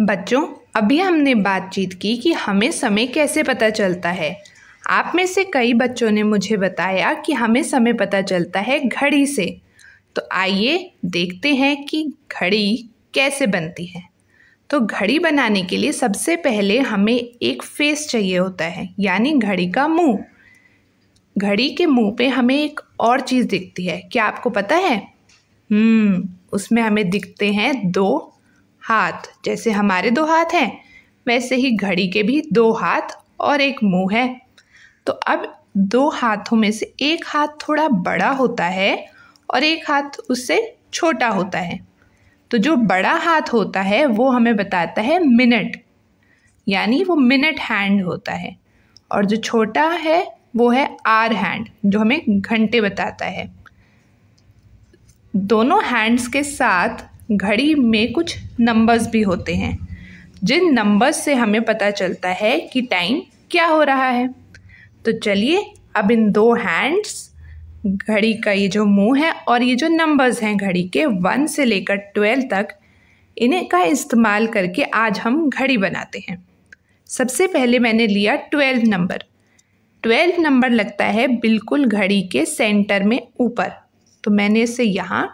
बच्चों अभी हमने बातचीत की कि हमें समय कैसे पता चलता है आप में से कई बच्चों ने मुझे बताया कि हमें समय पता चलता है घड़ी से तो आइए देखते हैं कि घड़ी कैसे बनती है तो घड़ी बनाने के लिए सबसे पहले हमें एक फेस चाहिए होता है यानी घड़ी का मुंह घड़ी के मुंह पे हमें एक और चीज़ दिखती है क्या आपको पता है हम्म, उसमें हमें दिखते हैं दो हाथ जैसे हमारे दो हाथ हैं वैसे ही घड़ी के भी दो हाथ और एक मुंह है तो अब दो हाथों में से एक हाथ थोड़ा बड़ा होता है और एक हाथ उससे छोटा होता है तो जो बड़ा हाथ होता है वो हमें बताता है मिनट यानी वो मिनट हैंड होता है और जो छोटा है वो है आर हैंड जो हमें घंटे बताता है दोनों हैंड्स के साथ घड़ी में कुछ नंबर्स भी होते हैं जिन नंबर्स से हमें पता चलता है कि टाइम क्या हो रहा है तो चलिए अब इन दो हैंड्स घड़ी का ये जो मुंह है और ये जो नंबर्स हैं घड़ी के वन से लेकर ट्वेल्व तक इन्हें का इस्तेमाल करके आज हम घड़ी बनाते हैं सबसे पहले मैंने लिया ट्वेल्व नंबर ट्वेल्व नंबर लगता है बिल्कुल घड़ी के सेंटर में ऊपर तो मैंने इसे यहाँ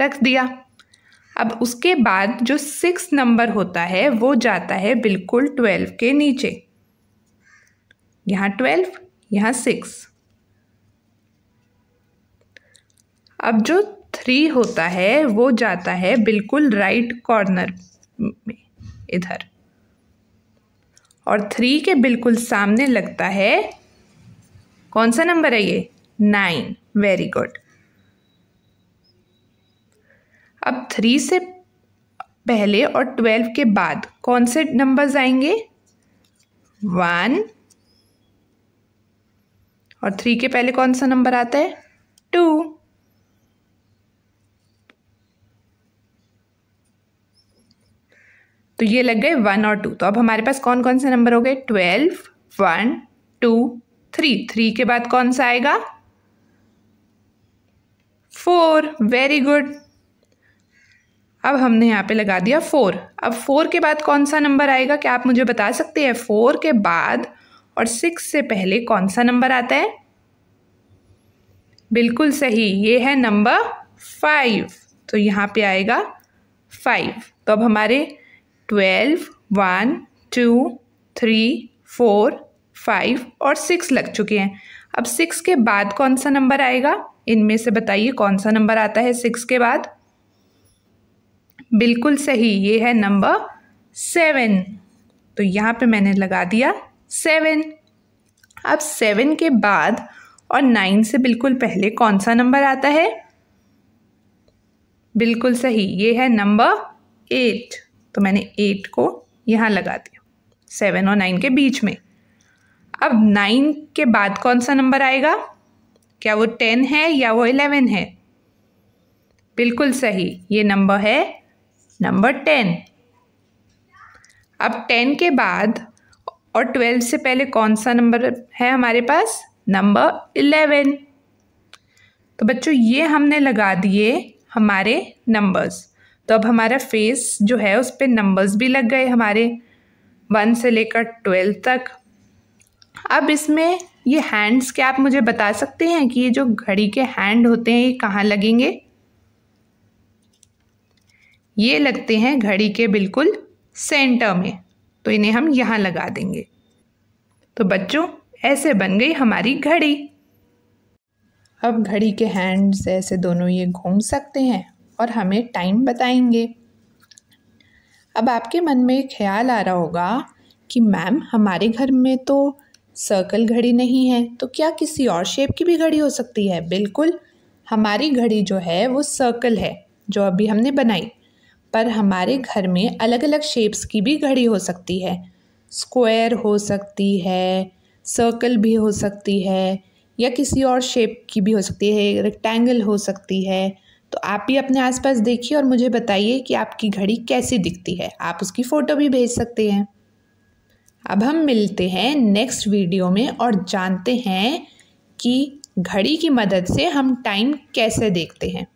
रख दिया अब उसके बाद जो सिक्स नंबर होता है वो जाता है बिल्कुल ट्वेल्व के नीचे यहाँ ट्वेल्व यहाँ सिक्स अब जो थ्री होता है वो जाता है बिल्कुल राइट कॉर्नर में इधर और थ्री के बिल्कुल सामने लगता है कौन सा नंबर है ये नाइन वेरी गुड अब थ्री से पहले और ट्वेल्व के बाद कौन से नंबर्स आएंगे वन और थ्री के पहले कौन सा नंबर आता है टू तो ये लग गए वन और टू तो अब हमारे पास कौन कौन से नंबर हो गए twelve one two three three के बाद कौन सा आएगा फोर वेरी गुड अब हमने यहाँ पे लगा दिया फोर अब फोर के बाद कौन सा नंबर आएगा क्या आप मुझे बता सकते हैं फोर के बाद और सिक्स से पहले कौन सा नंबर आता है बिल्कुल सही ये है नंबर फाइव तो यहाँ पे आएगा फाइव तो अब हमारे twelve one two three four five और सिक्स लग चुके हैं अब सिक्स के बाद कौन सा नंबर आएगा इनमें से बताइए कौन सा नंबर आता है सिक्स के बाद बिल्कुल सही ये है नंबर सेवन तो यहाँ पे मैंने लगा दिया सेवन अब सेवन के बाद और नाइन से बिल्कुल पहले कौन सा नंबर आता है बिल्कुल सही ये है नंबर एट तो मैंने एट को यहाँ लगा दिया सेवन और नाइन के बीच में अब नाइन के बाद कौन सा नंबर आएगा क्या वो टेन है या वो इलेवन है बिल्कुल सही ये नंबर है नंबर टेन अब टेन के बाद और ट्वेल्व से पहले कौन सा नंबर है हमारे पास नंबर इलेवन तो बच्चों ये हमने लगा दिए हमारे नंबर्स तो अब हमारा फेस जो है उस पर नंबर्स भी लग गए हमारे वन से लेकर ट्वेल्व तक अब इसमें ये हैंड्स क्या आप मुझे बता सकते हैं कि ये जो घड़ी के हैंड होते हैं ये कहाँ लगेंगे ये लगते हैं घड़ी के बिल्कुल सेंटर में तो इन्हें हम यहाँ लगा देंगे तो बच्चों ऐसे बन गई हमारी घड़ी अब घड़ी के हैंड्स ऐसे दोनों ये घूम सकते हैं और हमें टाइम बताएंगे अब आपके मन में ख्याल आ रहा होगा कि मैम हमारे घर में तो सर्कल घड़ी नहीं है तो क्या किसी और शेप की भी घड़ी हो सकती है बिल्कुल हमारी घड़ी जो है वो सर्कल है जो अभी हमने बनाई पर हमारे घर में अलग अलग शेप्स की भी घड़ी हो सकती है स्क्वायर हो सकती है सर्कल भी हो सकती है या किसी और शेप की भी हो सकती है रेक्टेंगल हो सकती है तो आप भी अपने आसपास देखिए और मुझे बताइए कि आपकी घड़ी कैसी दिखती है आप उसकी फ़ोटो भी भेज सकते हैं अब हम मिलते हैं नेक्स्ट वीडियो में और जानते हैं कि घड़ी की मदद से हम टाइम कैसे देखते हैं